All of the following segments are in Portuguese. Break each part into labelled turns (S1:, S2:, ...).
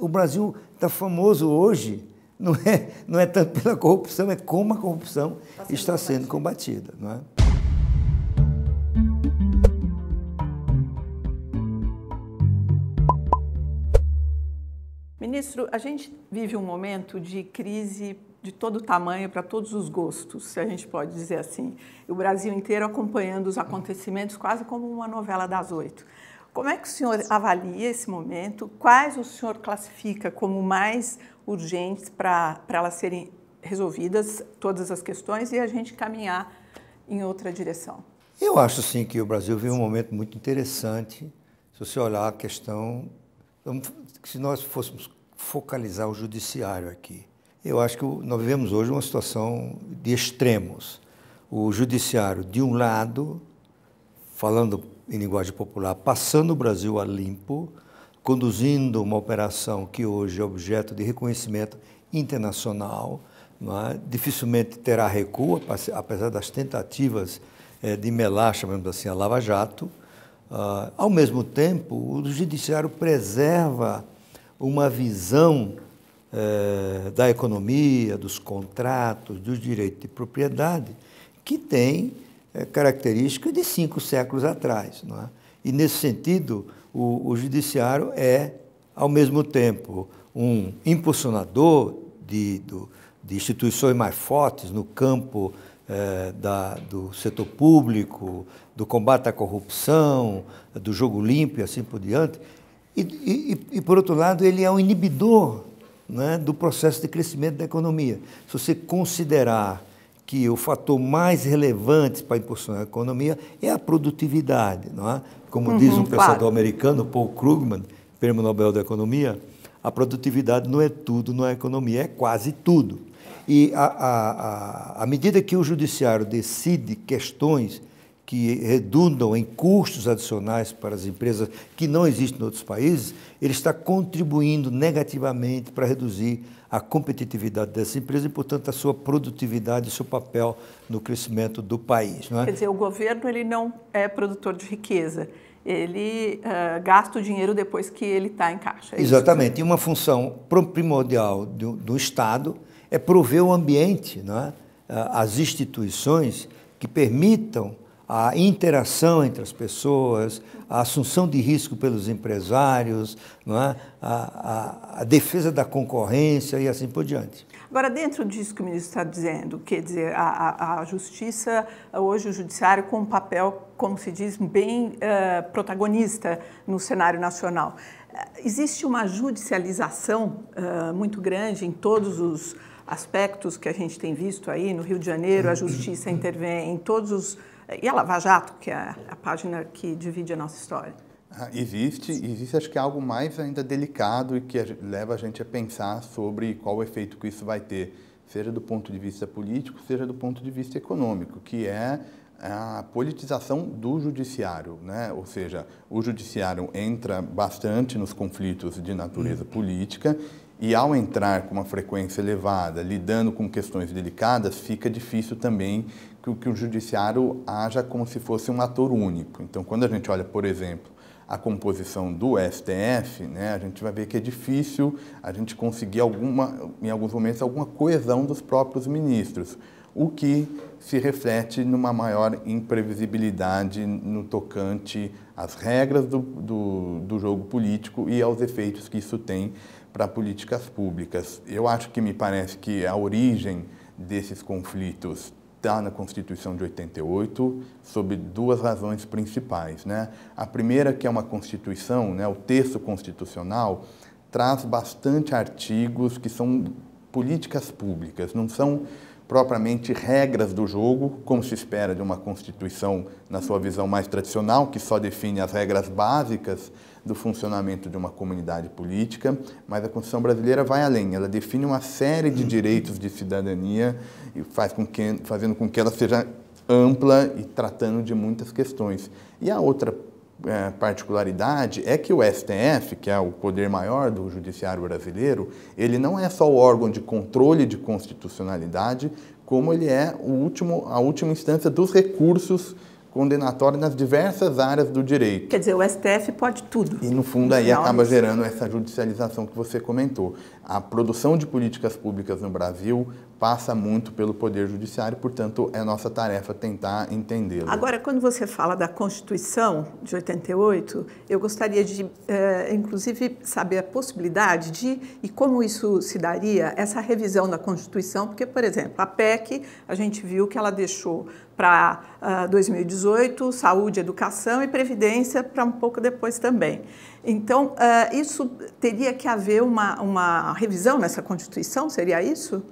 S1: O Brasil está famoso hoje, não é, não é tanto pela corrupção, é como a corrupção está sendo, está sendo combatida. Não é?
S2: Ministro, a gente vive um momento de crise de todo tamanho, para todos os gostos, se a gente pode dizer assim. O Brasil inteiro acompanhando os acontecimentos quase como uma novela das oito. Como é que o senhor avalia esse momento? Quais o senhor classifica como mais urgentes para elas serem resolvidas, todas as questões, e a gente caminhar em outra direção?
S1: Eu acho, sim, que o Brasil vive um momento muito interessante. Se você olhar a questão, se nós fôssemos focalizar o judiciário aqui, eu acho que nós vivemos hoje uma situação de extremos. O judiciário, de um lado, falando em linguagem popular, passando o Brasil a limpo, conduzindo uma operação que hoje é objeto de reconhecimento internacional, é? dificilmente terá recuo, apesar das tentativas é, de melar, chamamos assim, a Lava Jato. Ah, ao mesmo tempo, o judiciário preserva uma visão é, da economia, dos contratos, dos direitos de propriedade, que tem é, característica de cinco séculos atrás. Não é? E, nesse sentido, o, o judiciário é, ao mesmo tempo, um impulsionador de, do, de instituições mais fortes no campo é, da, do setor público, do combate à corrupção, do jogo limpo e assim por diante. E, e, e por outro lado, ele é um inibidor né, do processo de crescimento da economia. Se você considerar que o fator mais relevante para impulsionar a economia é a produtividade, não é? Como uhum, diz um pensador americano, Paul Krugman, prêmio Nobel da Economia, a produtividade não é tudo na é economia, é quase tudo. E à medida que o judiciário decide questões que redundam em custos adicionais para as empresas que não existem em outros países, ele está contribuindo negativamente para reduzir a competitividade dessa empresas e, portanto, a sua produtividade e seu papel no crescimento do país. Não é? Quer
S2: dizer, o governo ele não é produtor de riqueza, ele uh, gasta o dinheiro depois que ele está em caixa. É Exatamente, e
S1: uma função primordial do, do Estado é prover o ambiente, não é? Ah, as instituições que permitam a interação entre as pessoas, a assunção de risco pelos empresários, não é? a, a, a defesa da concorrência e assim por diante.
S2: Agora, dentro disso que o ministro está dizendo, quer dizer, a, a, justiça, hoje o judiciário com um papel, como se diz, bem uh, protagonista no cenário nacional. Eh, existe uma judicialização uh, muito grande em todos os aspectos que a gente tem visto aí no Rio de Janeiro, a justiça intervém em todos os e a é Lava Jato, que é a página que divide a nossa história.
S3: Ah, existe, existe acho que é algo mais ainda delicado e que leva a gente a pensar sobre qual o efeito que isso vai ter, seja do ponto de vista político, seja do ponto de vista econômico, que é a politização do judiciário, né? ou seja, o judiciário entra bastante nos conflitos de natureza hum. política e ao entrar com uma frequência elevada, lidando com questões delicadas, fica difícil também que, que o judiciário haja como se fosse um ator único. Então, quando a gente olha, por exemplo, a composição do STF, né, a gente vai ver que é difícil a gente conseguir alguma, em alguns momentos alguma coesão dos próprios ministros, o que se reflete numa maior imprevisibilidade no tocante às regras do, do, do jogo político e aos efeitos que isso tem para políticas públicas. Eu acho que me parece que a origem desses conflitos está na Constituição de 88 sob duas razões principais. Né? A primeira, que é uma Constituição, né, o texto constitucional, traz bastante artigos que são políticas públicas, não são propriamente regras do jogo, como se espera de uma Constituição, na sua visão mais tradicional, que só define as regras básicas do funcionamento de uma comunidade política, mas a Constituição brasileira vai além. Ela define uma série de direitos de cidadania e faz com que, fazendo com que ela seja ampla e tratando de muitas questões. E a outra é, particularidade é que o STF, que é o poder maior do judiciário brasileiro, ele não é só o órgão de controle de constitucionalidade, como ele é o último, a última instância dos recursos condenatória nas diversas áreas do direito. Quer dizer, o STF pode tudo. E no fundo no aí acaba gerando essa judicialização que você comentou. A produção de políticas públicas no Brasil passa muito pelo poder judiciário, portanto, é nossa tarefa tentar entendê-lo.
S2: Agora, quando você fala da Constituição de 88, eu gostaria de, eh, inclusive, saber a possibilidade de e como isso se daria essa revisão da Constituição, porque, por exemplo, a PEC, a gente viu que ela deixou para uh, 2018, saúde, educação e previdência para um pouco depois também. Então, uh, isso teria que haver uma, uma revisão nessa Constituição, seria isso?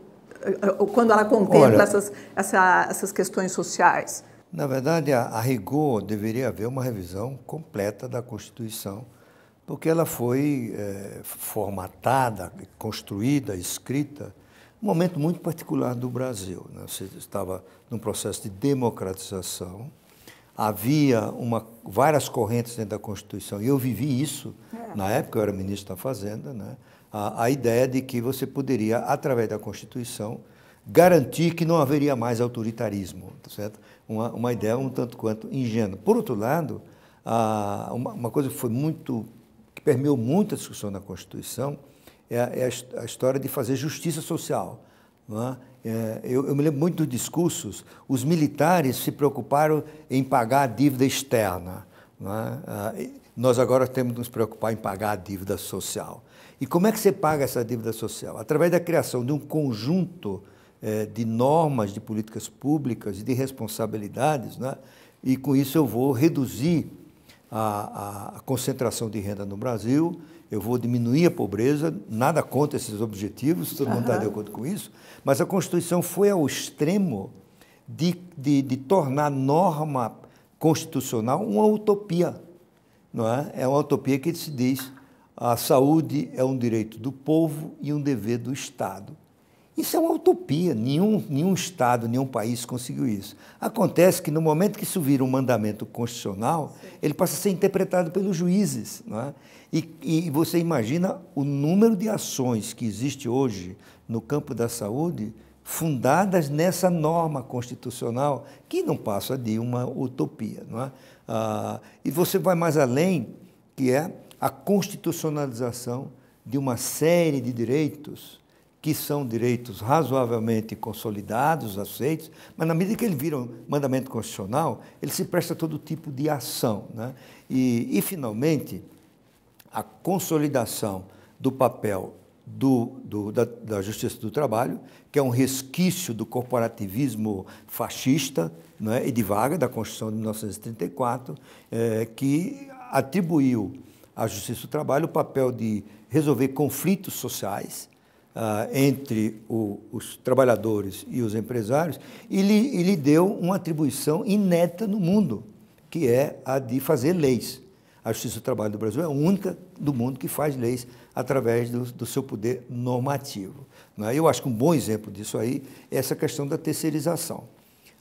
S2: Ah, ah, quando ela contempla Olha, essas, essa, essas questões sociais?
S1: Na verdade, a, a rigor, deveria haver uma revisão completa da Constituição, porque ela foi eh, formatada, construída, escrita um momento muito particular do Brasil. Né? Você estava num processo de democratização, havia uma, várias correntes dentro da Constituição, e eu vivi isso, é. na época eu era ministro da Fazenda, né? a, a ideia de que você poderia, através da Constituição, garantir que não haveria mais autoritarismo, tá certo? Uma, uma ideia um tanto quanto ingênua. Por outro lado, a, uma, uma coisa que foi muito que permeou muito a discussão na Constituição é, é a, história de fazer justiça social. É? É, eu, eu, me lembro muito dos discursos, os militares se preocuparam em pagar a dívida externa. É? Ah, nós agora temos de nos preocupar em pagar a dívida social. E como é que você paga essa dívida social? Através da criação de um conjunto é, de normas, de políticas públicas e de responsabilidades, né? e com isso eu vou reduzir a, a, concentração de renda no Brasil, eu vou diminuir a pobreza, nada contra esses objetivos, todo uhum. mundo está de acordo com isso, mas a Constituição foi ao extremo de, de, de tornar norma constitucional uma utopia. Não é? é uma utopia que se diz a saúde é um direito do povo e um dever do Estado. Isso é uma utopia, nenhum, nenhum Estado, nenhum país conseguiu isso. Acontece que no momento que isso vira um mandamento constitucional, Sim. ele passa a ser interpretado pelos juízes. Não é? E, e você imagina o número de ações que existe hoje no campo da saúde fundadas nessa norma constitucional que não passa de uma utopia, não é? Ah, e você vai mais além, que é a constitucionalização de uma série de direitos que são direitos razoavelmente consolidados, aceitos, mas na medida que ele vira um mandamento constitucional, ele se presta a todo tipo de ação. Né? E, e finalmente, a consolidação do papel do, do, da, da, Justiça do Trabalho, que é um resquício do corporativismo fascista né, e de vaga da Constituição de 1934, é, que atribuiu à Justiça do Trabalho o papel de resolver conflitos sociais ah, entre o, os trabalhadores e os empresários e lhe, e lhe deu uma atribuição inédita no mundo, que é a de fazer leis. A Justiça do Trabalho do Brasil é a única do mundo que faz leis através do, do seu poder normativo. É? Eu acho que um bom exemplo disso aí é essa questão da terceirização.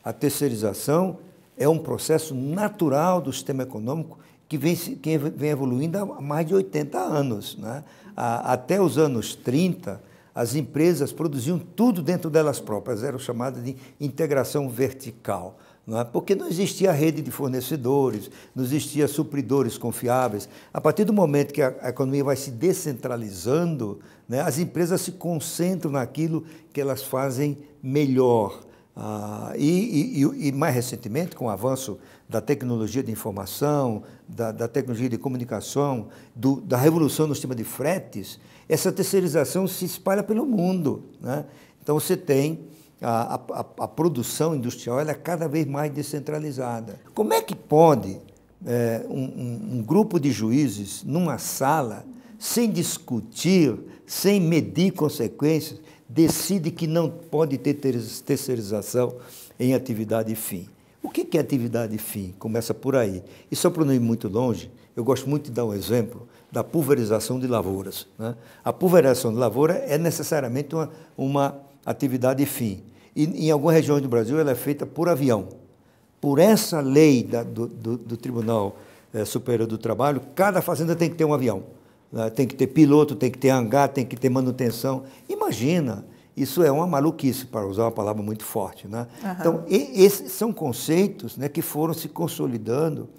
S1: A terceirização é um processo natural do sistema econômico que vem, que vem evoluindo há mais de 80 anos. É? Até os anos 30, as empresas produziam tudo dentro delas próprias, era chamada de integração vertical não é? porque não existia rede de fornecedores, não existia supridores confiáveis. A partir do momento que a, a economia vai se descentralizando, né, as empresas se concentram naquilo que elas fazem melhor. Ah, e, e, e, mais recentemente, com o avanço da tecnologia de informação, da, da tecnologia de comunicação, do, da revolução no sistema de fretes, essa terceirização se espalha pelo mundo. Né? Então você tem a, a, a produção industrial é cada vez mais descentralizada. Como é que pode é, um, um grupo de juízes numa sala, sem discutir, sem medir consequências, decide que não pode ter terceirização em atividade fim? O que é atividade fim? Começa por aí. E só para não ir muito longe, eu gosto muito de dar um exemplo da pulverização de lavouras. Né? A pulverização de lavoura é necessariamente uma, uma atividade fim. E em algumas regiões do Brasil ela é feita por avião. Por essa lei da, do, do, do, Tribunal é, Superior do Trabalho, cada fazenda tem que ter um avião. Né? Tem que ter piloto, tem que ter hangar, tem que ter manutenção. Imagina, isso é uma maluquice, para usar uma palavra muito forte. Né? Uhum. Então, e, esses são conceitos né, que foram se consolidando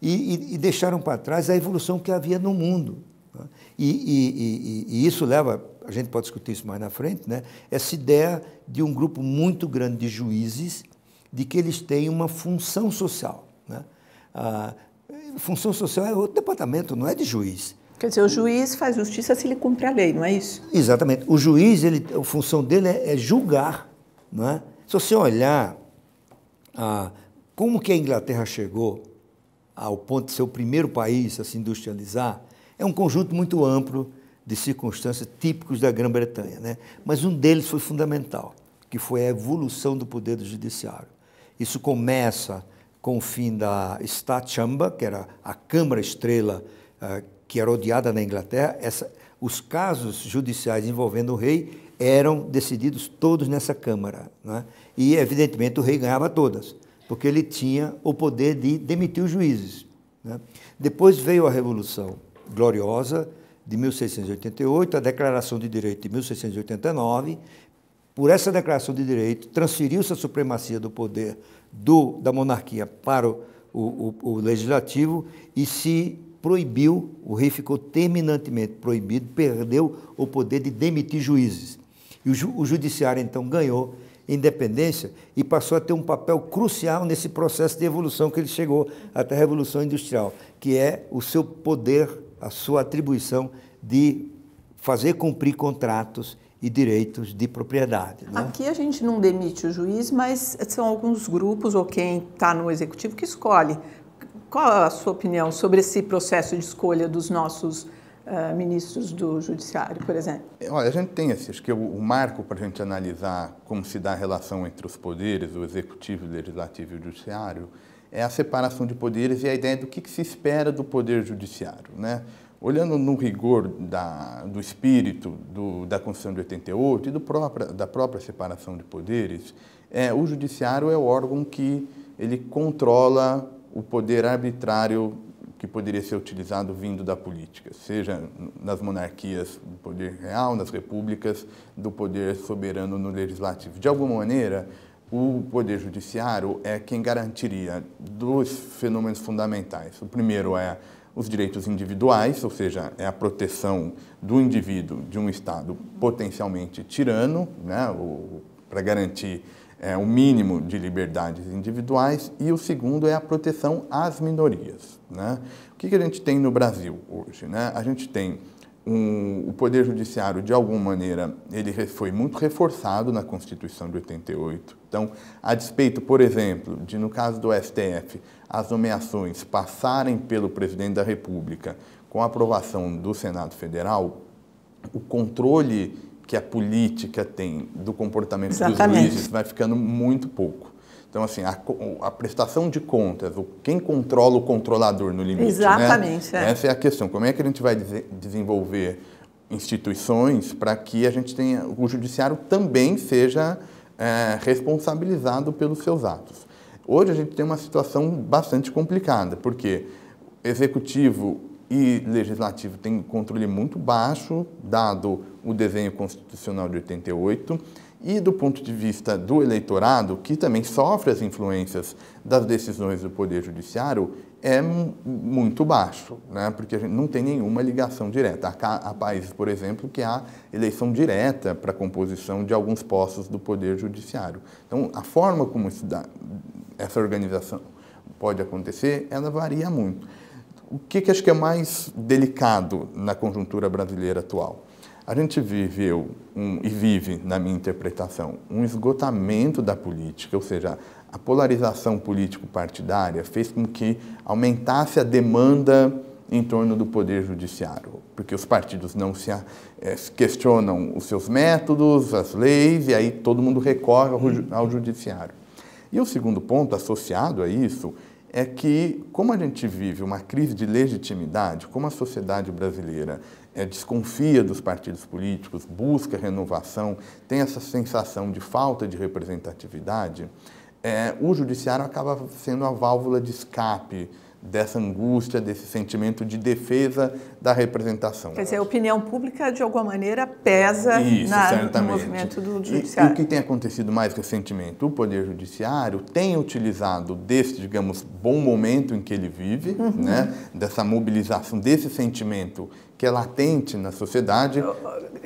S1: e, e, e deixaram para trás a evolução que havia no mundo. Né? E, e, e, e, isso leva, a gente pode discutir isso mais na frente, né? essa ideia de um grupo muito grande de juízes, de que eles têm uma função social. Né? Ah, função social é outro departamento, não é de juiz.
S2: Quer dizer, o juiz faz justiça se ele cumpre a lei, não é
S1: isso? Exatamente. O juiz, ele, a função dele é, é julgar. Não é? Se você olhar ah, como que a Inglaterra chegou ao ponto de ser o primeiro país a se industrializar, é um conjunto muito amplo de circunstâncias típicos da Grã-Bretanha, né? mas um deles foi fundamental, que foi a evolução do poder do judiciário. Isso começa com o fim da Staatschamba, que era a Câmara Estrela, uh, eh, que era odiada na Inglaterra. Essa, os casos judiciais envolvendo o rei eram decididos todos nessa Câmara. Né? E, evidentemente, o rei ganhava todas, porque ele tinha o poder de demitir os juízes. Né? Depois veio a Revolução Gloriosa de 1688, a Declaração de Direito de 1689. Por essa Declaração de Direito, transferiu-se a supremacia do poder do, da monarquia para o, o, o legislativo e se proibiu, o rei ficou terminantemente proibido, perdeu o poder de demitir juízes. E o, o judiciário, então, ganhou independência e passou a ter um papel crucial nesse processo de evolução que ele chegou até a Revolução Industrial, que é o seu poder a sua atribuição de fazer cumprir contratos e direitos de propriedade. Né?
S2: Aqui a gente não demite o juiz, mas são alguns grupos ou quem está no executivo que escolhe. Qual a sua opinião sobre esse processo de escolha dos nossos uh, ministros do Judiciário, por exemplo?
S3: É, olha, a gente tem esse, acho que o, o marco para a gente analisar como se dá a relação entre os poderes, o Executivo, o Legislativo e o Judiciário, é a separação de poderes e a ideia do que, que se espera do poder judiciário. Né? Olhando no rigor da, do espírito do, da Constituição de 88 e própria, da própria separação de poderes, é, o judiciário é o órgão que ele controla o poder arbitrário que poderia ser utilizado vindo da política, seja nas monarquias do poder real, nas repúblicas, do poder soberano no legislativo. De alguma maneira, o Poder Judiciário é quem garantiria dois fenômenos fundamentais. O primeiro é os direitos individuais, ou seja, é a proteção do indivíduo de um Estado potencialmente tirano, né, para garantir é, o mínimo de liberdades individuais, e o segundo é a proteção às minorias. Né? O que, que a gente tem no Brasil hoje? Né? A gente tem um, o Poder Judiciário, de alguma maneira, ele foi muito reforçado na Constituição de 88. Então, a despeito, por exemplo, de, no caso do STF, as nomeações passarem pelo Presidente da República com aprovação do Senado Federal, o controle que a política tem do comportamento Exatamente. dos juízes vai ficando muito pouco. Então, assim, a, a, prestação de contas, o, quem controla o controlador no limite. Né? Exatamente. Né? É. Essa é a questão. Como é que a gente vai desenvolver instituições para que a gente tenha, o judiciário também seja é, responsabilizado pelos seus atos? Hoje a gente tem uma situação bastante complicada, porque executivo e legislativo têm controle muito baixo, dado o desenho constitucional de 88 e do ponto de vista do eleitorado, que também sofre as influências das decisões do Poder Judiciário, é muito baixo, né? porque a gente não tem nenhuma ligação direta. Há, países, por exemplo, que há eleição direta para a composição de alguns postos do Poder Judiciário. Então, a forma como dá, essa organização pode acontecer, ela varia muito. O que, que acho que é mais delicado na conjuntura brasileira atual? A gente viveu um, e vive, na minha interpretação, um esgotamento da política, ou seja, a polarização político-partidária fez com que aumentasse a demanda em torno do poder judiciário, porque os partidos não se é, questionam os seus métodos, as leis, e aí todo mundo recorre ao, ao judiciário. E o segundo ponto associado a isso é que, como a gente vive uma crise de legitimidade, como a sociedade brasileira é, desconfia dos partidos políticos, busca renovação, tem essa sensação de falta de representatividade, é, o judiciário acaba sendo a válvula de escape dessa angústia, desse sentimento de defesa da representação. Quer
S2: dizer, a opinião pública, de alguma maneira, pesa Isso, na, no movimento do judiciário. E, e o que
S3: tem acontecido mais recentemente? O Poder Judiciário tem utilizado desse, digamos, bom momento em que ele vive, uhum. né, dessa mobilização, desse sentimento que é latente na sociedade.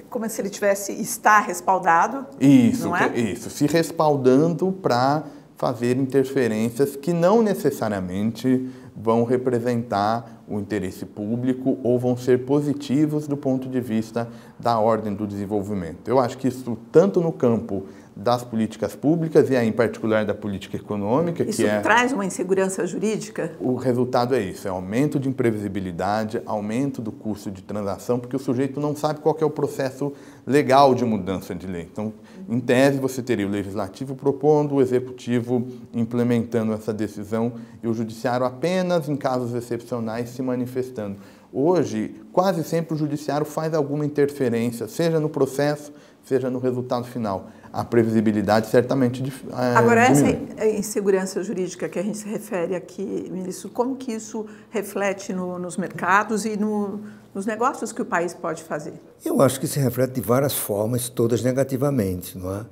S2: Como se ele tivesse estar respaldado. Isso, é?
S3: isso, se respaldando para fazer interferências que não necessariamente vão representar o interesse público ou vão ser positivos do ponto de vista da ordem do desenvolvimento. Eu acho que isso tanto no campo das políticas públicas e, em particular, da política econômica. Isso que é... traz uma insegurança jurídica? O resultado é isso: é aumento de imprevisibilidade, aumento do custo de transação, porque o sujeito não sabe qual é o processo legal de mudança de lei. Então, em tese, você teria o legislativo propondo, o executivo implementando essa decisão e o judiciário apenas em casos excepcionais se manifestando. Hoje, quase sempre o judiciário faz alguma interferência, seja no processo, seja no resultado final a previsibilidade certamente é, Agora, essa
S2: insegurança jurídica que a gente se refere aqui, ministro, como que isso reflete no, nos mercados e no, nos negócios que o país pode fazer?
S1: Eu acho que se reflete de várias formas, todas negativamente. Não é? a,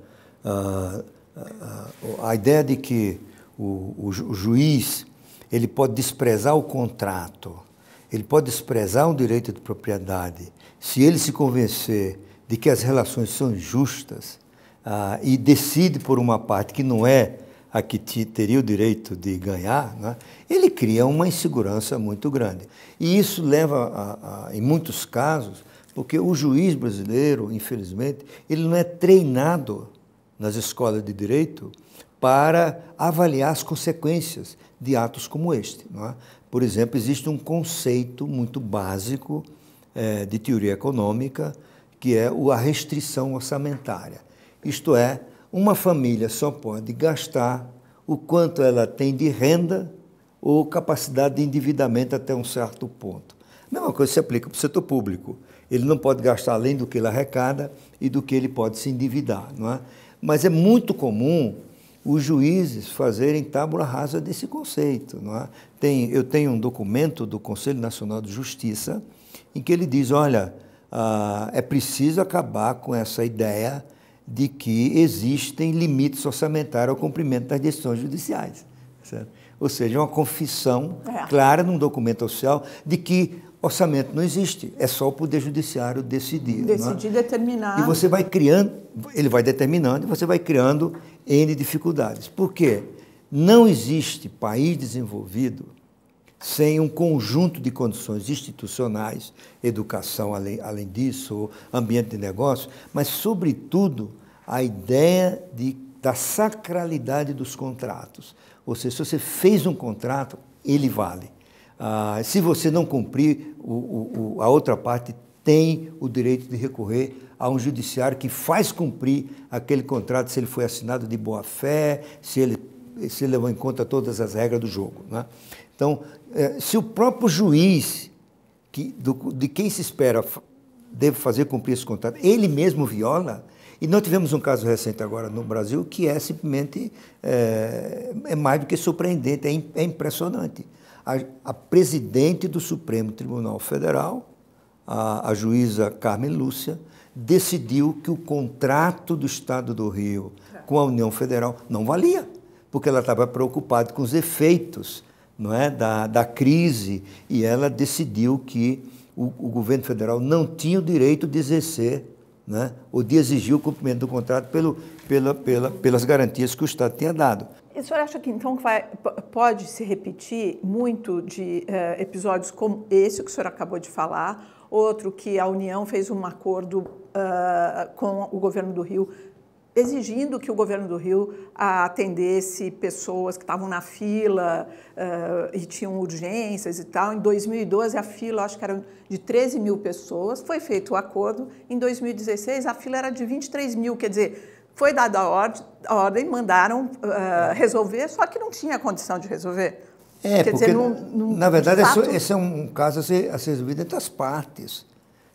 S1: ah, ah, ah, a ideia de que o, o, o juiz ele pode desprezar o contrato, ele pode desprezar um direito de propriedade, se ele se convencer de que as relações são justas, ah, e decide por uma parte que não é a que te, teria o direito de ganhar, né, ele cria uma insegurança muito grande. E isso leva, a, a, em muitos casos, porque o juiz brasileiro, infelizmente, ele não é treinado nas escolas de direito para avaliar as consequências de atos como este. É? Por exemplo, existe um conceito muito básico é, de teoria econômica, que é a restrição orçamentária. Isto é, uma família só pode gastar o quanto ela tem de renda ou capacidade de endividamento até um certo ponto. A mesma coisa se aplica para o setor público. Ele não pode gastar além do que ele arrecada e do que ele pode se endividar, não é? Mas é muito comum os juízes fazerem tábula rasa desse conceito, não é? Tem, eu tenho um documento do Conselho Nacional de Justiça em que ele diz, olha, ah, é preciso acabar com essa ideia de que existem limites orçamentários ao cumprimento das decisões judiciais. Certo? Ou seja, uma confissão é. clara num documento oficial de que orçamento não existe, é só o Poder Judiciário decidir. É? Decidir, é?
S2: determinar. E você
S1: vai criando, ele vai determinando e você vai criando N dificuldades. Por quê? Não existe país desenvolvido sem um conjunto de condições institucionais, educação além, além disso, ambiente de negócio, mas, sobretudo, a ideia de, da sacralidade dos contratos. Ou seja, se você fez um contrato, ele vale. Ah, se você não cumprir, o, o, o, a outra parte tem o direito de recorrer a um judiciário que faz cumprir aquele contrato, se ele foi assinado de boa fé, se ele se levou em conta todas as regras do jogo. Né? Então, é, se o próprio juiz, que, do, de quem se espera deve fazer cumprir esse contrato, ele mesmo viola, e nós tivemos um caso recente agora no Brasil que é simplesmente é, é mais do que surpreendente, é, é impressionante. A, a, presidente do Supremo Tribunal Federal, a, a, juíza Carmen Lúcia, decidiu que o contrato do Estado do Rio com a União Federal não valia, porque ela estava preocupada com os efeitos não é, da, da crise e ela decidiu que o, o governo federal não tinha o direito de exercer né, ou de exigir o cumprimento do contrato pelo, pela, pela, pelas garantias que o Estado tinha dado.
S2: E o senhor acha que então vai, pode se repetir muito de eh, episódios como esse que o senhor acabou de falar, outro que a União fez um acordo uh, com o governo do Rio exigindo que o governo do Rio atendesse pessoas que estavam na fila uh, e tinham urgências e tal. Em 2012, a fila, acho que era de 13 mil pessoas, foi feito o acordo. Em 2016, a fila era de 23 mil, quer dizer, foi dada a, ord a ordem, mandaram uh, resolver, só que não tinha condição de resolver.
S1: É, quer porque, dizer, na verdade, é fato... esse é um caso a ser, a ser resolvido entre as partes.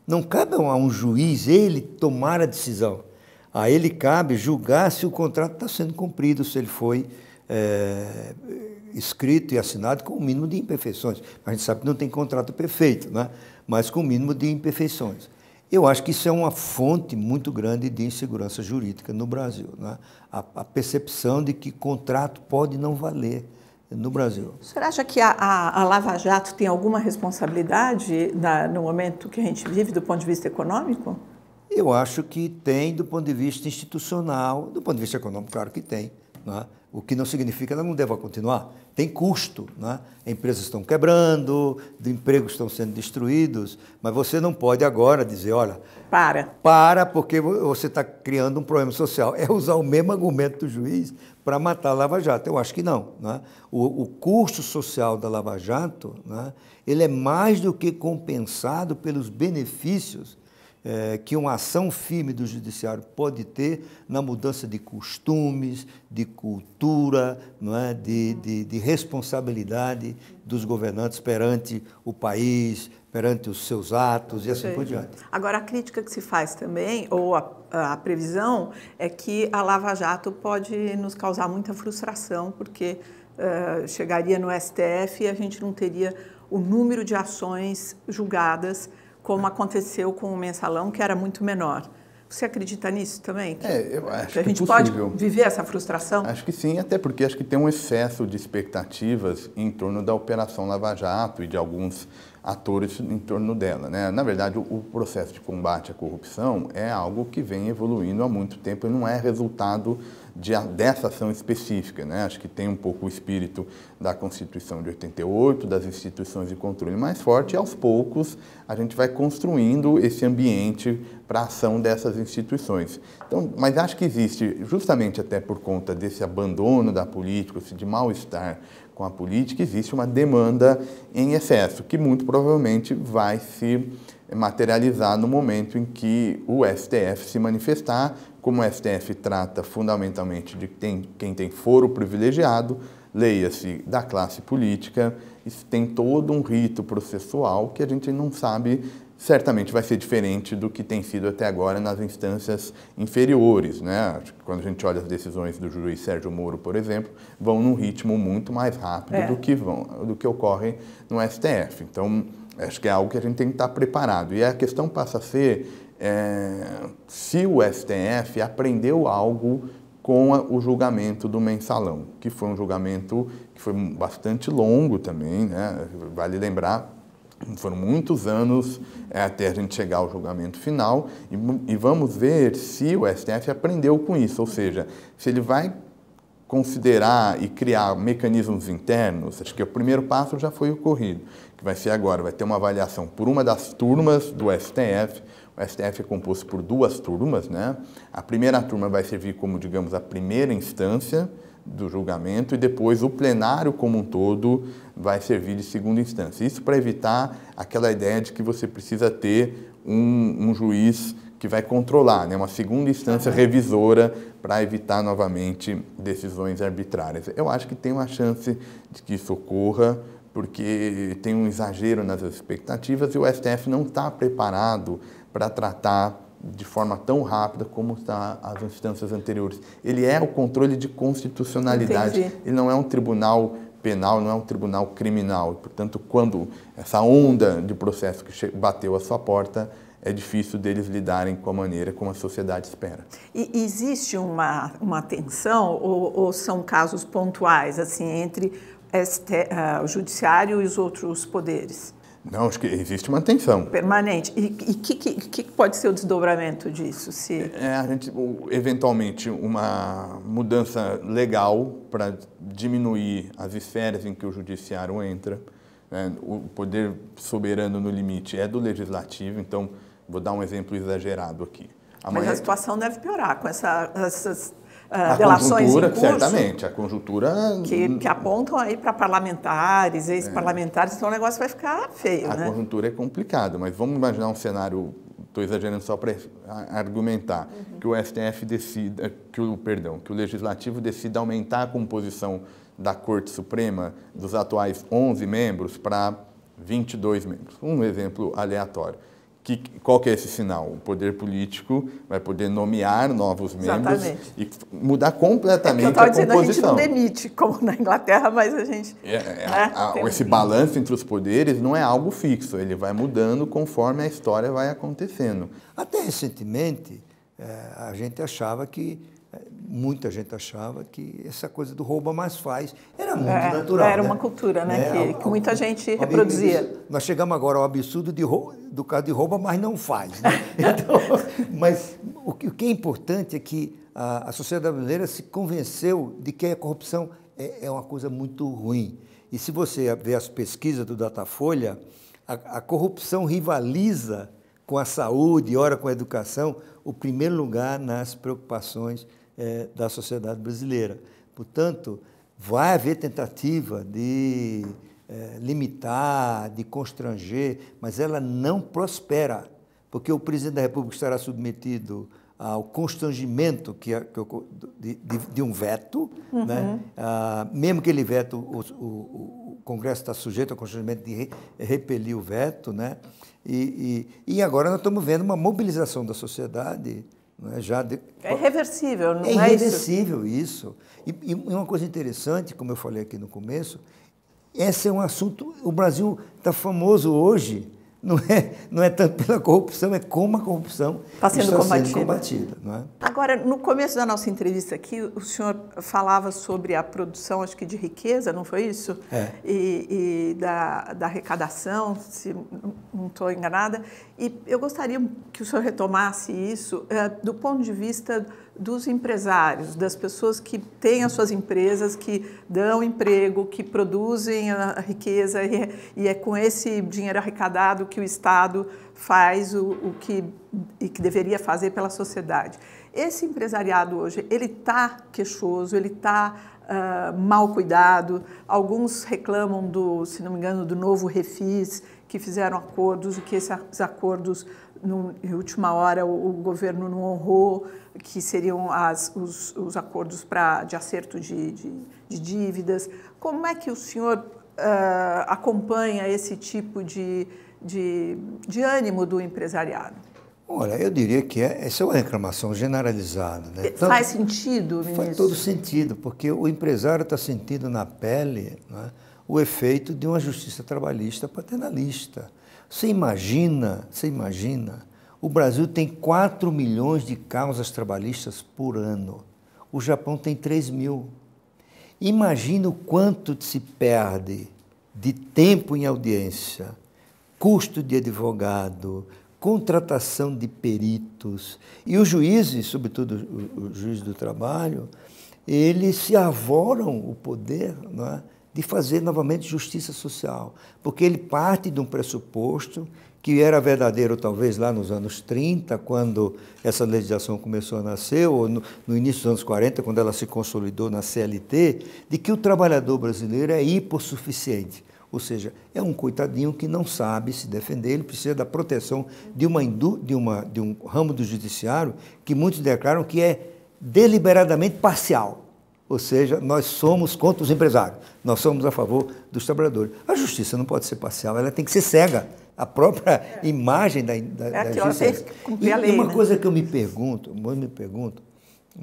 S1: Não cabe a um juiz ele tomar a decisão. A ele cabe julgar se o contrato está sendo cumprido, se ele foi é, escrito e assinado com o mínimo de imperfeições. A gente sabe que não tem contrato perfeito, né? mas com o mínimo de imperfeições. Eu acho que isso é uma fonte muito grande de insegurança jurídica no Brasil. Né? A, a percepção de que contrato pode não valer no Brasil.
S2: senhor acha que a, a, a Lava Jato tem alguma responsabilidade na, no momento que a gente vive do ponto de vista econômico?
S1: Eu acho que tem do ponto de vista institucional, do ponto de vista econômico, claro que tem. Né? O que não significa que ela não deva continuar. Tem custo. Né? Empresas estão quebrando, empregos estão sendo destruídos, mas você não pode agora dizer, olha... Para. Para, porque você está criando um problema social. É usar o mesmo argumento do juiz para matar a Lava Jato. Eu acho que não. Né? O, o custo social da Lava Jato, né? ele é mais do que compensado pelos benefícios é, que uma ação firme do judiciário pode ter na mudança de costumes, de cultura, não é? de, de, de responsabilidade dos governantes perante o país, perante os seus atos e assim por diante.
S2: Agora, a crítica que se faz também, ou a, a, previsão, é que a Lava Jato pode nos causar muita frustração, porque uh, chegaria no STF e a gente não teria o número de ações julgadas como aconteceu com o mensalão, que era muito menor. Você acredita nisso também? Que, é, eu acho que a é gente que pode
S3: viver essa frustração? Acho que sim, até porque acho que tem um excesso de expectativas em torno da Operação Lava Jato e de alguns atores em torno dela. Né? Na verdade, o processo de combate à corrupção é algo que vem evoluindo há muito tempo e não é resultado de, dessa ação específica. Né? Acho que tem um pouco o espírito da Constituição de 88, das instituições de controle mais forte, e aos poucos a gente vai construindo esse ambiente para a ação dessas instituições. Então, mas acho que existe, justamente até por conta desse abandono da política, de mal-estar com a política, existe uma demanda em excesso, que muito provavelmente vai se materializar no momento em que o STF se manifestar, como o STF trata fundamentalmente de quem tem foro privilegiado, leia-se da classe política, isso tem todo um rito processual que a gente não sabe, certamente vai ser diferente do que tem sido até agora nas instâncias inferiores. Né? Quando a gente olha as decisões do juiz Sérgio Moro, por exemplo, vão num ritmo muito mais rápido é. do, que vão, do que ocorre no STF. Então, Acho que é algo que a gente tem que estar preparado. E a questão passa a ser é, se o STF aprendeu algo com a, o julgamento do mensalão, que foi um julgamento que foi bastante longo também, né? vale lembrar, foram muitos anos é, até a gente chegar ao julgamento final, e, e vamos ver se o STF aprendeu com isso, ou seja, se ele vai considerar e criar mecanismos internos, acho que o primeiro passo já foi ocorrido, que vai ser agora, vai ter uma avaliação por uma das turmas do STF, o STF é composto por duas turmas, né? A primeira turma vai servir como, digamos, a primeira instância do julgamento e depois o plenário como um todo vai servir de segunda instância. Isso para evitar aquela ideia de que você precisa ter um, um juiz que vai controlar, né? uma segunda instância revisora para evitar novamente decisões arbitrárias. Eu acho que tem uma chance de que isso ocorra, porque tem um exagero nas expectativas e o STF não está preparado para tratar de forma tão rápida como está as instâncias anteriores. Ele é o controle de constitucionalidade, Entendi. ele não é um tribunal penal, não é um tribunal criminal. Portanto, quando essa onda de processo que bateu à sua porta, é difícil deles lidarem com a maneira como a sociedade espera.
S2: E existe uma, uma tensão ou, ou são casos pontuais assim entre este, uh, o judiciário e os outros poderes?
S3: Não, acho que existe uma tensão.
S2: Permanente. E o que, que, que, pode ser o desdobramento disso?
S3: Se... É, é a gente, eventualmente, uma mudança legal para diminuir as esferas em que o judiciário entra. Né? O poder soberano no limite é do legislativo, então Vou dar um exemplo exagerado aqui. Amanhã... Mas a é situação
S2: deve piorar com essa, essas uh, delações em curso, certamente,
S3: a conjuntura... Que, hum, que
S2: apontam aí para parlamentares, ex-parlamentares, é. então o negócio vai ficar feio,
S3: A né? conjuntura é complicada, mas vamos imaginar um cenário, estou exagerando só para argumentar, uhum. que o STF decida, que o, perdão, que o Legislativo decida aumentar a composição da Corte Suprema dos atuais 11 membros para 22 membros. Um exemplo aleatório. Que, qual que é esse sinal? O poder político vai poder nomear novos Exatamente. membros e mudar completamente é eu a dizendo, composição. A gente não
S2: demite, como na Inglaterra, mas a gente... É, é né? a, a, esse
S3: balanço entre os poderes não é algo fixo, ele vai mudando conforme a história vai acontecendo. Até recentemente,
S1: é, a gente achava que muita gente achava que essa coisa do rouba mais faz era muito é, natural. Era né? uma
S2: cultura, né? né? Que, que, muita gente reproduzia.
S1: Nós chegamos agora ao absurdo de rouba, do caso de rouba, mas não faz. Né? Então, mas o que, o que, é importante é que a, a, sociedade brasileira se convenceu de que a corrupção é, é, uma coisa muito ruim. E se você ver as pesquisas do Datafolha, a, a corrupção rivaliza com a saúde, ora com a educação, o primeiro lugar nas preocupações é, da sociedade brasileira. Portanto, vai haver tentativa de é, limitar, de constranger, mas ela não prospera, porque o presidente da República estará submetido ao constrangimento que, de, de, de um veto, né? uhum. né? Ah, mesmo que ele veto, o, o, o Congresso está sujeito ao constrangimento de re, repelir o veto, né? E, e, e, agora nós estamos vendo uma mobilização da sociedade né, já de... É
S2: reversível, não é, é irreversível
S1: isso. isso. E, e uma coisa interessante, como eu falei aqui no começo, esse é um assunto. O Brasil está famoso hoje não é, não é tanto pela corrupção, é como a corrupção tá está sendo, está combatida. Sendo combatida não é?
S2: Agora, no começo da nossa entrevista aqui, o senhor falava sobre a produção, acho que de riqueza, não foi isso? É. E, e da, da arrecadação, se não estou enganada. E eu gostaria que o senhor retomasse isso eh, do ponto de vista dos empresários, das pessoas que têm as suas empresas, que dão emprego, que produzem a riqueza, é, e é com esse dinheiro arrecadado que o Estado faz o, o que, e que deveria fazer pela sociedade. Esse empresariado hoje, ele está queixoso, ele está uh, ah, mal cuidado, alguns reclamam do, se não me engano, do novo refis, que fizeram acordos e que esses acordos, no, em última hora, o, o governo não honrou, que seriam as, os, os acordos pra, de acerto de, de, de dívidas. Como é que o senhor uh, acompanha esse tipo de, de, de ânimo do empresariado?
S1: Olha, eu diria que é, essa é uma reclamação generalizada. Né? faz
S2: então, sentido, ministro? Faz todo
S1: sentido, porque o empresário está sentindo na pele né, o efeito de uma justiça trabalhista paternalista. Você imagina, você imagina o Brasil tem 4 milhões de causas trabalhistas por ano. O Japão tem 3 mil. Imagina o quanto se perde de tempo em audiência, custo de advogado, contratação de peritos. E os juízes, sobretudo o juiz do trabalho, eles se arvoram o poder não é? de fazer novamente justiça social, porque ele parte de um pressuposto que era verdadeiro talvez lá nos anos 30, quando essa legislação começou a nascer, ou no, no, início dos anos 40, quando ela se consolidou na CLT, de que o trabalhador brasileiro é hipossuficiente. Ou seja, é um coitadinho que não sabe se defender, ele precisa da proteção de, uma, de, uma, de um ramo do judiciário que muitos declaram que é deliberadamente parcial. Ou seja, nós somos contra os empresários, nós somos a favor dos trabalhadores. A justiça não pode ser parcial, ela tem que ser cega. A própria é. imagem da, da, é da justiça. É e, a lei, uma né? coisa que eu me pergunto, eu me pergunto,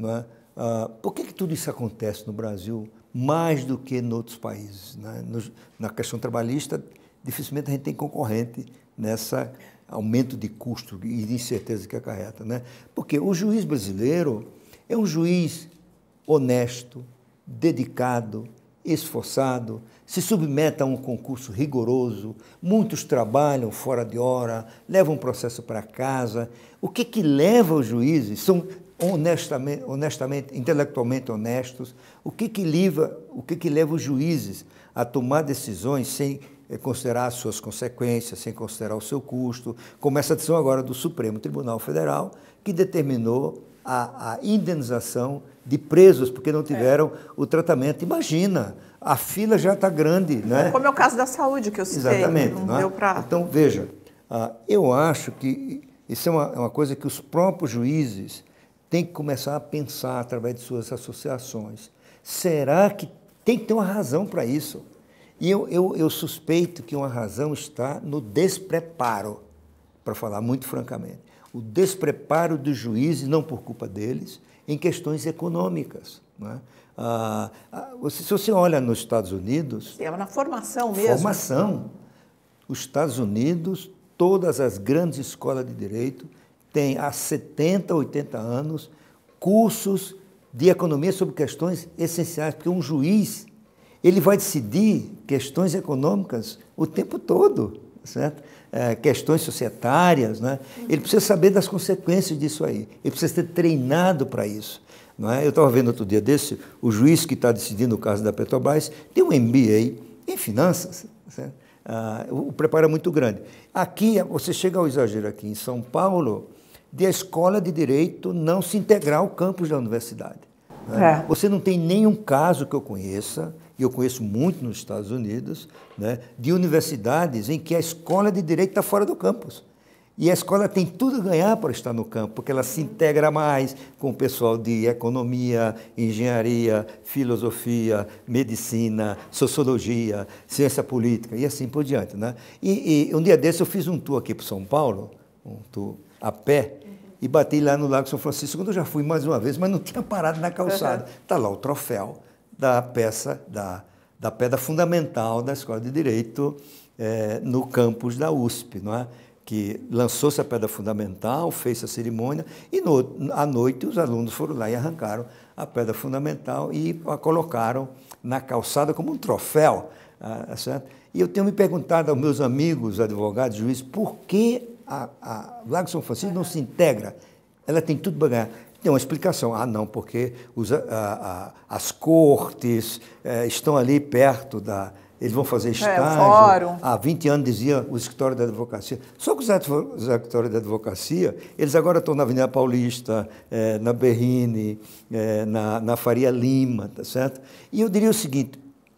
S1: é? ah, por que, que tudo isso acontece no Brasil mais do que em outros países? Né? No, na questão trabalhista, dificilmente a gente tem concorrente nessa aumento de custo e de incerteza que acarreta. Né? Porque o juiz brasileiro é um juiz honesto, dedicado, esforçado, se submeta a um concurso rigoroso, muitos trabalham fora de hora, levam um processo para casa. O que que leva os juízes? São honestamente, honestamente intelectualmente honestos. O que que leva, o que que leva os juízes a tomar decisões sem eh, considerar as suas consequências, sem considerar o seu custo, como essa decisão agora do Supremo Tribunal Federal, que determinou a, a indenização de presos porque não é. tiveram é. o tratamento. Imagina, a fila já está grande, né? É
S2: como é o caso da saúde que eu citei. Exatamente. Não, não é? pra...
S1: Então, veja, ah, eu acho que isso é uma, é uma coisa que os próprios juízes têm que começar a pensar através de suas associações. Será que tem que ter uma razão para isso? E eu, eu, eu suspeito que uma razão está no despreparo, para falar muito francamente o despreparo dos juízes, não por culpa deles, em questões econômicas. Né? Ah, ah se você olha nos Estados Unidos.
S2: É na formação mesmo. Formação.
S1: Os Estados Unidos, todas as grandes escolas de direito têm há 70, 80 anos cursos de economia sobre questões essenciais, porque um juiz ele vai decidir questões econômicas o tempo todo, certo? é, questões societárias, né? ele precisa saber das consequências disso aí, ele precisa ser treinado para isso. Não é? Eu estava vendo outro dia desse, o juiz que está decidindo o caso da Petrobras tem um MBA em finanças, né? Ah, o preparo é muito grande. Aqui, você chega ao exagero aqui em São Paulo, de a escola de direito não se integrar ao campus da universidade. Né? É. Você não tem nenhum caso que eu conheça e eu conheço muito nos Estados Unidos, né, de universidades em que a escola de direito está fora do campus. E a escola tem tudo a ganhar para estar no campo, porque ela se integra mais com o pessoal de economia, engenharia, filosofia, medicina, sociologia, ciência política e assim por diante. Né? E, e um dia desses eu fiz um tour aqui para São Paulo, um tour a pé, e bati lá no Lago São Francisco, quando eu já fui mais uma vez, mas não tinha parado na calçada. Está uhum. lá o troféu da peça, da, da pedra fundamental da Escola de Direito é, no campus da USP, não é? que lançou-se a pedra fundamental, fez a cerimônia, e no, à noite os alunos foram lá e arrancaram a pedra fundamental e a colocaram na calçada como um troféu. Ah, tá certo? E eu tenho me perguntado aos meus amigos, advogados, juízes, por que a, a Lago São Francisco não se integra? Ela tem tudo para ganhar. Tem uma explicação. Ah, não, porque os, a, ah, a, ah, ah, as cortes é, estão ali perto da. Eles vão fazer é, estágio. É, Há 20 anos dizia o escritório da advocacia. Só que os escritórios da advocacia, eles agora estão na Avenida Paulista, é, na Berrine, eh, na, na Faria Lima, tá certo? E eu diria o seguinte: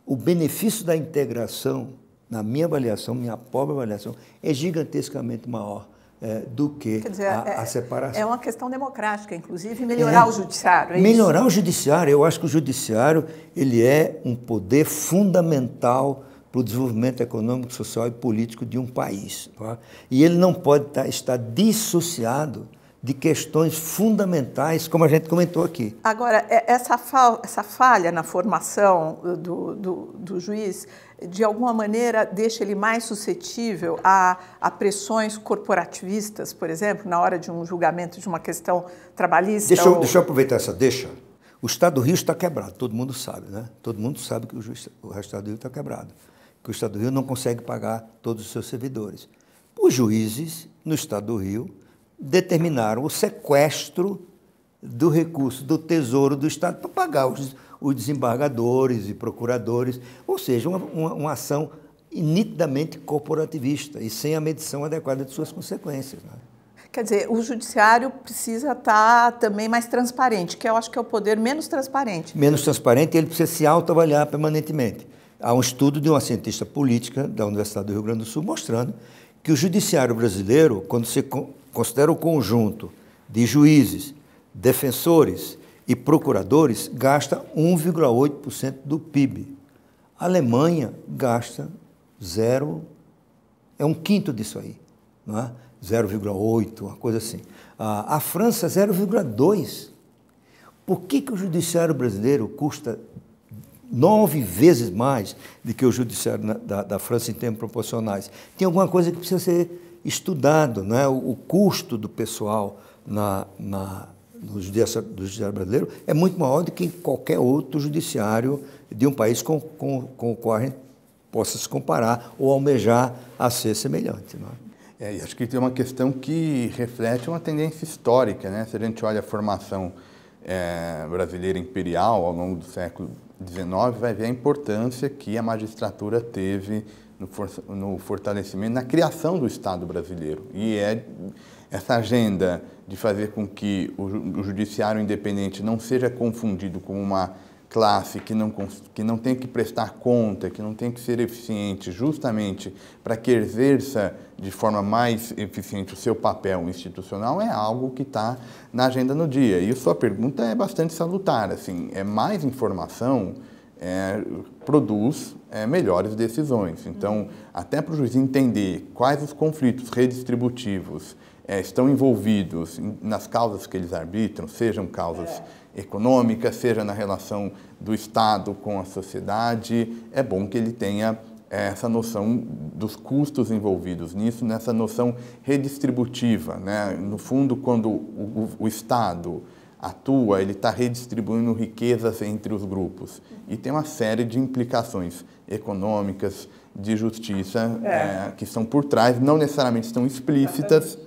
S1: o benefício da integração, na minha avaliação, minha pobre avaliação, é gigantescamente maior é, do que dizer, a, é, a, separação. É uma
S2: questão democrática, inclusive, melhorar é, o judiciário. É melhorar o
S1: judiciário. Eu acho que o judiciário ele é um poder fundamental para o desenvolvimento econômico, social e político de um país. Tá? E ele não pode tá, estar dissociado de questões fundamentais, como a gente comentou aqui.
S2: Agora, é, essa, falha na formação do, do, do juiz de alguma maneira deixa ele mais suscetível a, a, pressões corporativistas, por exemplo, na hora de um julgamento de uma questão trabalhista? Deixa eu, ou... deixa eu
S1: aproveitar essa deixa. O Estado do Rio está quebrado, todo mundo sabe, né? Todo mundo sabe que o, juiz, o Estado do Rio está quebrado, que o Estado do Rio não consegue pagar todos os seus servidores. Os juízes no Estado do Rio determinaram o sequestro do recurso do Tesouro do Estado para pagar os os desembargadores e procuradores, ou seja, uma, uma, uma ação nitidamente corporativista e sem a medição adequada de suas consequências. Né?
S2: Quer dizer, o judiciário precisa estar também mais transparente, que eu acho que é o poder menos transparente.
S1: Menos transparente e ele precisa se autoavaliar permanentemente. Há um estudo de uma cientista política da Universidade do Rio Grande do Sul mostrando que o judiciário brasileiro, quando se considera o conjunto de juízes, defensores, e procuradores gasta 1,8% do PIB. A Alemanha gasta zero, é um quinto disso aí, não é? 0,8, uma coisa assim. A, a França, 0,2. Por que, que o judiciário brasileiro custa nove vezes mais do que o judiciário na, da, da, França em termos proporcionais? Tem alguma coisa que precisa ser estudado, não é? o, o custo do pessoal na, na do judiciário, do judiciário brasileiro é muito maior do que em qualquer outro judiciário de um país com, com, com o qual a gente possa se comparar ou almejar a ser semelhante.
S3: É? É, e acho que tem uma questão que reflete uma tendência histórica. Né? Se a gente olha a formação é, brasileira imperial ao longo do século XIX, vai ver a importância que a magistratura teve no fortalecimento, na criação do Estado brasileiro. E é essa agenda de fazer com que o, judiciário independente não seja confundido com uma classe que não, que não tem que prestar conta, que não tem que ser eficiente, justamente para que exerça de forma mais eficiente o seu papel institucional, é algo que está na agenda no dia. E sua pergunta é bastante salutar, assim, é mais informação é, produz é, melhores decisões. Então, até para o juiz entender quais os conflitos redistributivos é, estão envolvidos nas causas que eles arbitram, sejam causas é. econômicas, seja na relação do Estado com a sociedade, é bom que ele tenha é, essa noção dos custos envolvidos nisso, nessa noção redistributiva. Né? No fundo, quando o, o, o Estado atua, ele está redistribuindo riquezas entre os grupos. E tem uma série de implicações econômicas, de justiça, é. É, que estão por trás, não necessariamente estão explícitas,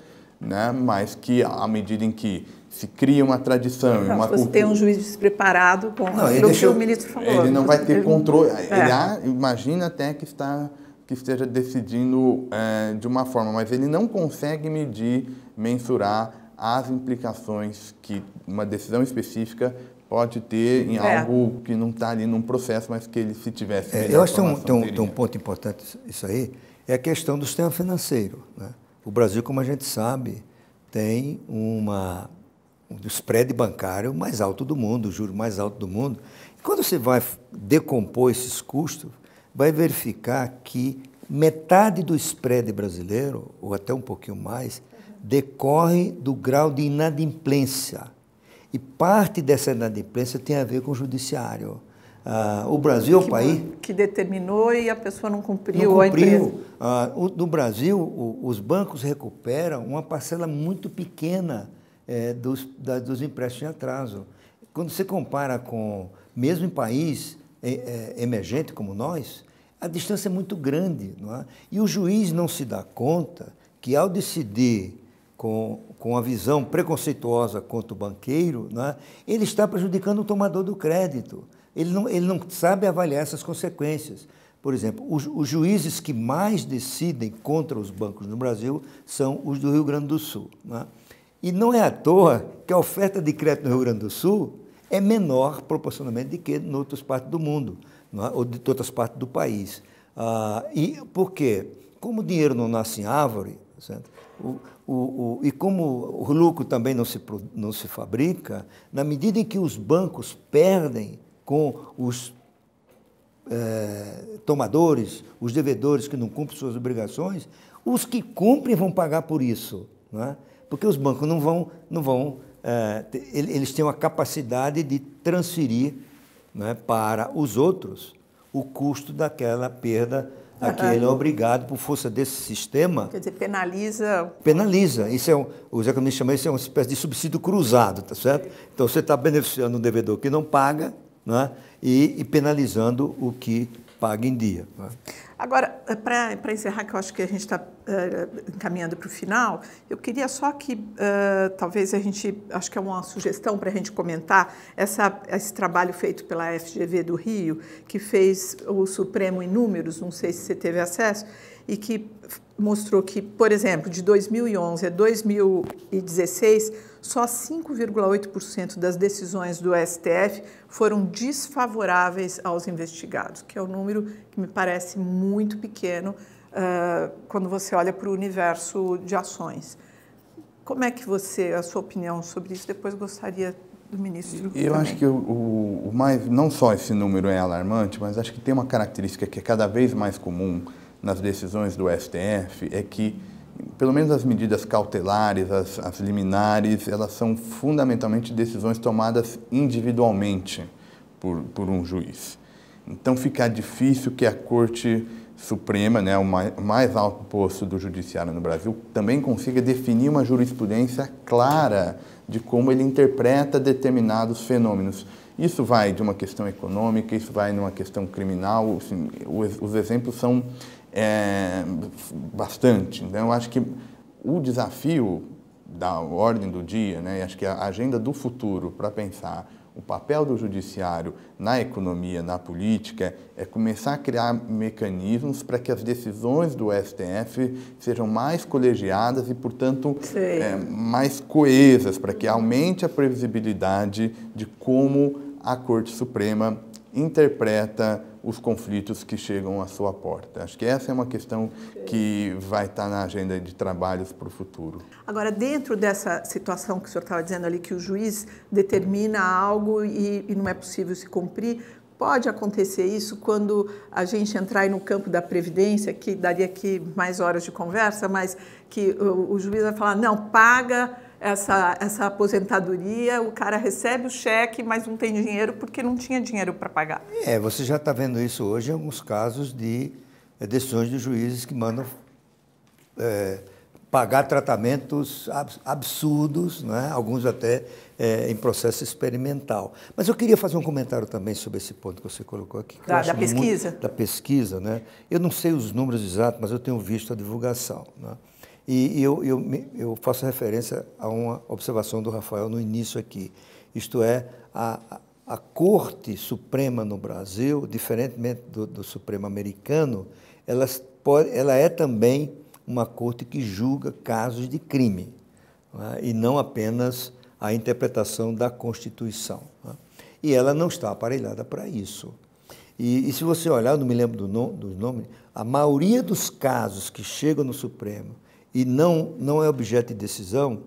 S3: né? mas que à medida em que se cria uma tradição. Não, uma você cultura... tem um
S2: juiz despreparado com não, ele é deixou, que o ministro falou. Ele não né?
S3: vai ter controle. É. Ele há, ah, imagina até que está que esteja decidindo é, de uma forma, mas ele não consegue medir, mensurar as implicações que uma decisão específica pode ter em é. algo que não está ali num processo, mas que ele se tivesse. É, eu acho que tem um,
S1: tem um ponto importante isso aí é a questão do sistema financeiro. Né? O Brasil, como a gente sabe, tem uma, um spread bancário mais alto do mundo, o juro mais alto do mundo. E quando você vai decompor esses custos, vai verificar que metade do spread brasileiro, ou até um pouquinho mais, decorre do grau de inadimplência. E parte dessa inadimplência tem a ver com o judiciário. Ah, o Brasil é o país.
S2: Que determinou e a pessoa não cumpriu, não cumpriu. a empresa.
S1: Ah, o, no Brasil, o, os bancos recuperam uma parcela muito pequena é, dos, da, dos empréstimos em atraso. Quando você compara com, mesmo em país é, é, emergente como nós, a distância é muito grande. Não é? E o juiz não se dá conta que, ao decidir com, com a visão preconceituosa contra o banqueiro, é ele está prejudicando o tomador do crédito. Ele não, ele não sabe avaliar essas consequências. Por exemplo, os, os, juízes que mais decidem contra os bancos no Brasil são os do Rio Grande do Sul. Né? E não é à toa que a oferta de crédito no Rio Grande do Sul é menor proporcionalmente do que em outras partes do mundo, é? ou de outras partes do país. Ah, e por quê? Como o dinheiro não nasce em árvore, o, o, o, e como o lucro também não se, não se fabrica, na medida em que os bancos perdem com os é, tomadores, os devedores que não cumprem suas obrigações, os que cumprem vão pagar por isso, não é? porque os bancos não vão, não vão é, eles têm uma capacidade de transferir é, para os outros o custo daquela perda a ah, que ele é ah. obrigado por força desse sistema. Quer
S2: dizer, penaliza.
S1: Penaliza. Isso é um, os economistas chamam isso é uma espécie de subsídio cruzado, tá certo? Então você está beneficiando um devedor que não paga né? e, e penalizando o que paga em dia. Né?
S2: Agora, eh, para encerrar, que eu acho que a gente está uh, eh, encaminhando para o final, eu queria só que uh, talvez a gente, acho que é uma sugestão para a gente comentar, essa, esse trabalho feito pela FGV do Rio, que fez o Supremo em números, não sei se você teve acesso, e que mostrou que, por exemplo, de 2011 a 2016, só 5,8% das decisões do STF foram desfavoráveis aos investigados, que é um número que me parece muito pequeno uh, quando você olha para o universo de ações. Como é que você, a sua opinião sobre isso? Depois gostaria do ministro. Eu também. acho que o,
S3: o mais, não só esse número é alarmante, mas acho que tem uma característica que é cada vez mais comum nas decisões do STF é que, pelo menos as medidas cautelares, as, as liminares, elas são fundamentalmente decisões tomadas individualmente por, por um juiz. Então fica difícil que a Corte Suprema, né, o mais, mais alto posto do judiciário no Brasil, também consiga definir uma jurisprudência clara de como ele interpreta determinados fenômenos. Isso vai de uma questão econômica, isso vai numa questão criminal. Assim, os, os exemplos são é, bastante. Então, eu acho que o desafio da ordem do dia, né, acho que a agenda do futuro para pensar o papel do judiciário na economia, na política, é começar a criar mecanismos para que as decisões do STF sejam mais colegiadas e, portanto, é, mais coesas, para que aumente a previsibilidade de como a Corte Suprema interpreta os conflitos que chegam à sua porta. Acho que essa é uma questão que vai estar na agenda de trabalhos para o futuro.
S2: Agora, dentro dessa situação que o senhor estava dizendo ali, que o juiz determina algo e, e não é possível se cumprir, pode acontecer isso quando a gente entrar no campo da previdência, que daria aqui mais horas de conversa, mas que o, o juiz vai falar, não, paga essa, essa aposentadoria, o cara recebe o cheque, mas não tem dinheiro porque não tinha dinheiro para pagar.
S1: É, você já está vendo isso hoje em alguns casos de é, decisões de juízes que mandam é, pagar tratamentos absurdos, né? alguns até é, em processo experimental. Mas eu queria fazer um comentário também sobre esse ponto que você colocou aqui. Da, da pesquisa? Muito, da pesquisa, né? Eu não sei os números exatos, mas eu tenho visto a divulgação. Né? E, e eu, eu, eu, faço referência a uma observação do Rafael no início aqui, isto é, a, a Corte Suprema no Brasil, diferentemente do, do Supremo americano, ela, pode, ela é também uma corte que julga casos de crime, né? e não apenas a interpretação da Constituição. Né? E ela não está aparelhada para isso. E, e, se você olhar, eu não me lembro do nome, a maioria dos casos que chegam no Supremo e não, não é objeto de decisão,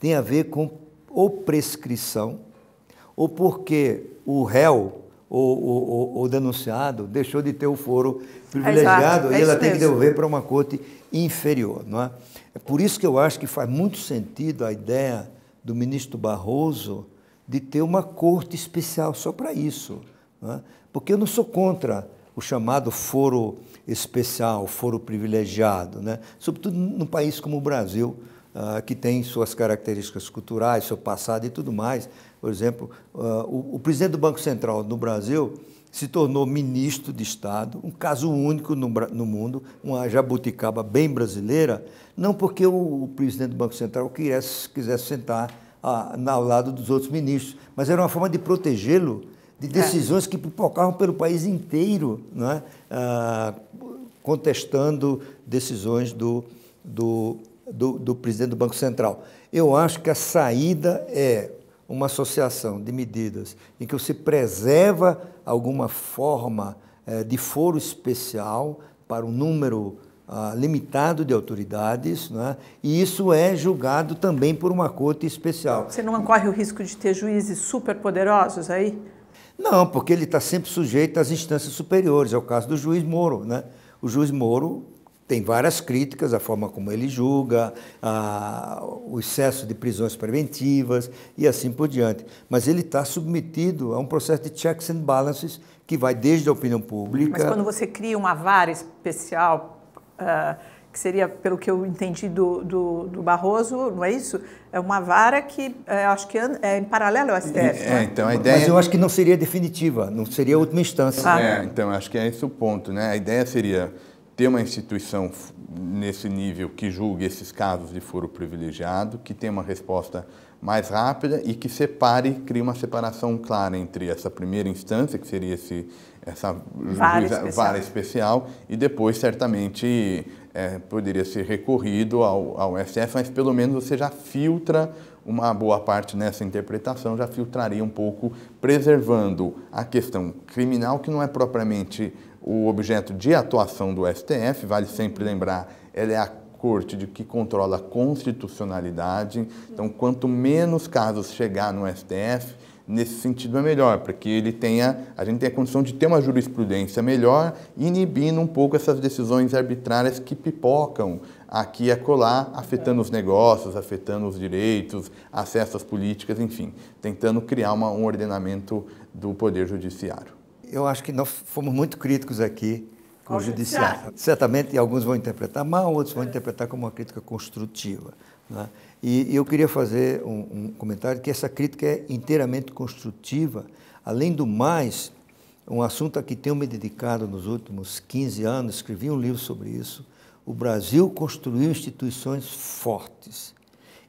S1: tem a ver com ou prescrição, ou porque o réu ou, o denunciado deixou de ter o foro privilegiado é e ela tem que devolver para uma corte inferior. Não é? é por isso que eu acho que faz muito sentido a ideia do ministro Barroso de ter uma corte especial só para isso. Não é? Porque eu não sou contra o chamado foro especial, foro privilegiado, né? sobretudo num país como o Brasil, uh, que tem suas características culturais, seu passado e tudo mais. Por exemplo, uh, o, o, presidente do Banco Central no Brasil se tornou ministro de Estado, um caso único no, no mundo, uma jabuticaba bem brasileira, não porque o, o presidente do Banco Central quisesse, quisesse sentar ah, ao lado dos outros ministros, mas era uma forma de protegê-lo de é. decisões é. que pipocavam pelo país inteiro, né? ah, contestando decisões do, do, do, do presidente do Banco Central. Eu acho que a saída é uma associação de medidas em que você preserva alguma forma eh, de foro especial para um número ah, limitado de autoridades, né? e isso é julgado também por uma corte especial. Você não corre o risco de
S2: ter juízes superpoderosos aí?
S1: Não, porque ele está sempre sujeito às instâncias superiores. É o caso do juiz Moro. Né? O juiz Moro tem várias críticas à forma como ele julga, a, o excesso de prisões preventivas e assim por diante. Mas ele está submetido a um processo de checks and balances que vai desde a opinião pública. Mas quando
S2: você cria uma vara especial. Uh que seria, pelo que eu entendi do, do, do Barroso, não é isso? É uma vara que é, acho que é em paralelo ao STF. É?
S1: é, então a ideia... Mas eu acho que não seria definitiva, não seria a última instância. Ah. É, então acho
S3: que é esse o ponto, né? A ideia seria ter uma instituição nesse nível que julgue esses casos de foro privilegiado, que tenha uma resposta mais rápida e que separe, crie uma separação clara entre essa primeira instância, que seria esse essa vara, especial. vara especial e depois certamente é, poderia ser recorrido ao, ao STF, mas pelo menos você já filtra uma boa parte nessa interpretação, já filtraria um pouco, preservando a questão criminal, que não é propriamente o objeto de atuação do STF, vale sempre lembrar, ela é a corte de que controla a constitucionalidade, então quanto menos casos chegar no STF, nesse sentido é melhor, para que ele tenha, a gente tenha a condição de ter uma jurisprudência melhor, inibindo um pouco essas decisões arbitrárias que pipocam aqui e acolá, afetando os negócios, afetando os direitos, acesso às políticas, enfim, tentando criar uma, um ordenamento do poder judiciário.
S1: Eu acho que nós fomos muito críticos aqui com o judiciário. Certamente alguns vão interpretar mal, outros vão interpretar como uma crítica construtiva. Né? E, eu queria fazer um, um comentário que essa crítica é inteiramente construtiva. Além do mais, um assunto a que tenho me dedicado nos últimos 15 anos, escrevi um livro sobre isso. O Brasil construiu instituições fortes,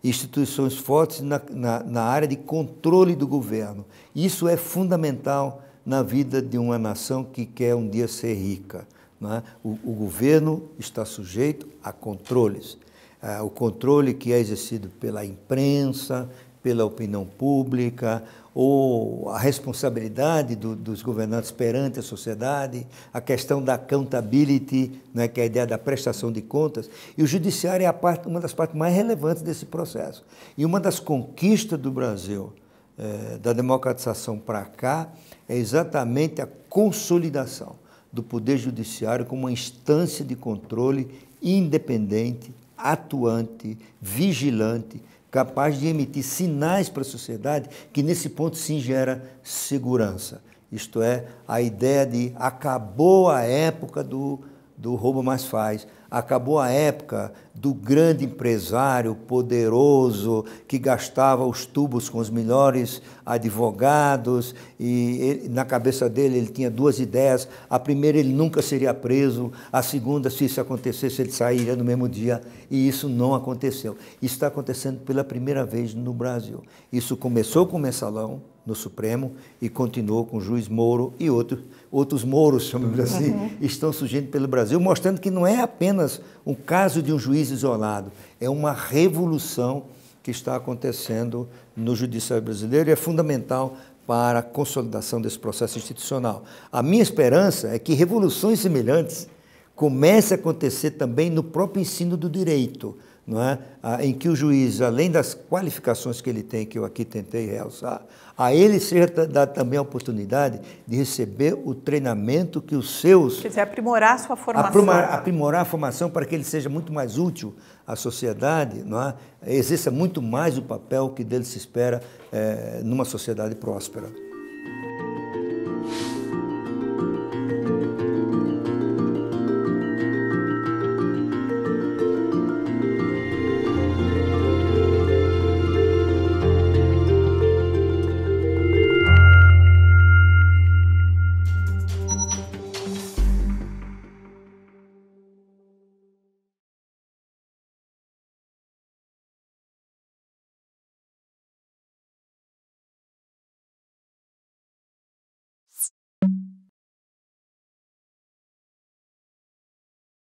S1: instituições fortes na, na, na, área de controle do governo. Isso é fundamental na vida de uma nação que quer um dia ser rica. É? O, o governo está sujeito a controles. Ah, o controle que é exercido pela imprensa, pela opinião pública, ou a responsabilidade do, dos governantes perante a sociedade, a questão da accountability, né, que é a ideia da prestação de contas, e o judiciário é parte, uma das partes mais relevantes desse processo. E uma das conquistas do Brasil, eh, da democratização para cá, é exatamente a consolidação do Poder Judiciário como uma instância de controle independente atuante, vigilante, capaz de emitir sinais para a sociedade que, nesse ponto, sim gera segurança. Isto é, a ideia de acabou a época do, do roubo mais faz, acabou a época do grande empresário poderoso que gastava os tubos com os melhores advogados e ele, na cabeça dele ele tinha duas ideias. A primeira, ele nunca seria preso. A segunda, se isso acontecesse, ele sairia no mesmo dia. E isso não aconteceu. Isso está acontecendo pela primeira vez no Brasil. Isso começou com o Mensalão no Supremo e continuou com o juiz Moro e outros outros Moros, chamamos assim, uhum. estão surgindo pelo Brasil, mostrando que não é apenas um caso de um juiz isolado. É uma revolução que está acontecendo no judiciário brasileiro e é fundamental para a consolidação desse processo institucional. A minha esperança é que revoluções semelhantes comecem a acontecer também no próprio ensino do direito, é? em que o juiz, além das qualificações que ele tem, que eu aqui tentei realçar, a ele seja dada também a oportunidade de receber o treinamento que os seus. Quer
S2: dizer, aprimorar a sua formação. Aprimorar,
S1: aprimorar a formação para que ele seja muito mais útil à sociedade, não é? exerça muito mais o papel que dele se espera é, numa sociedade próspera.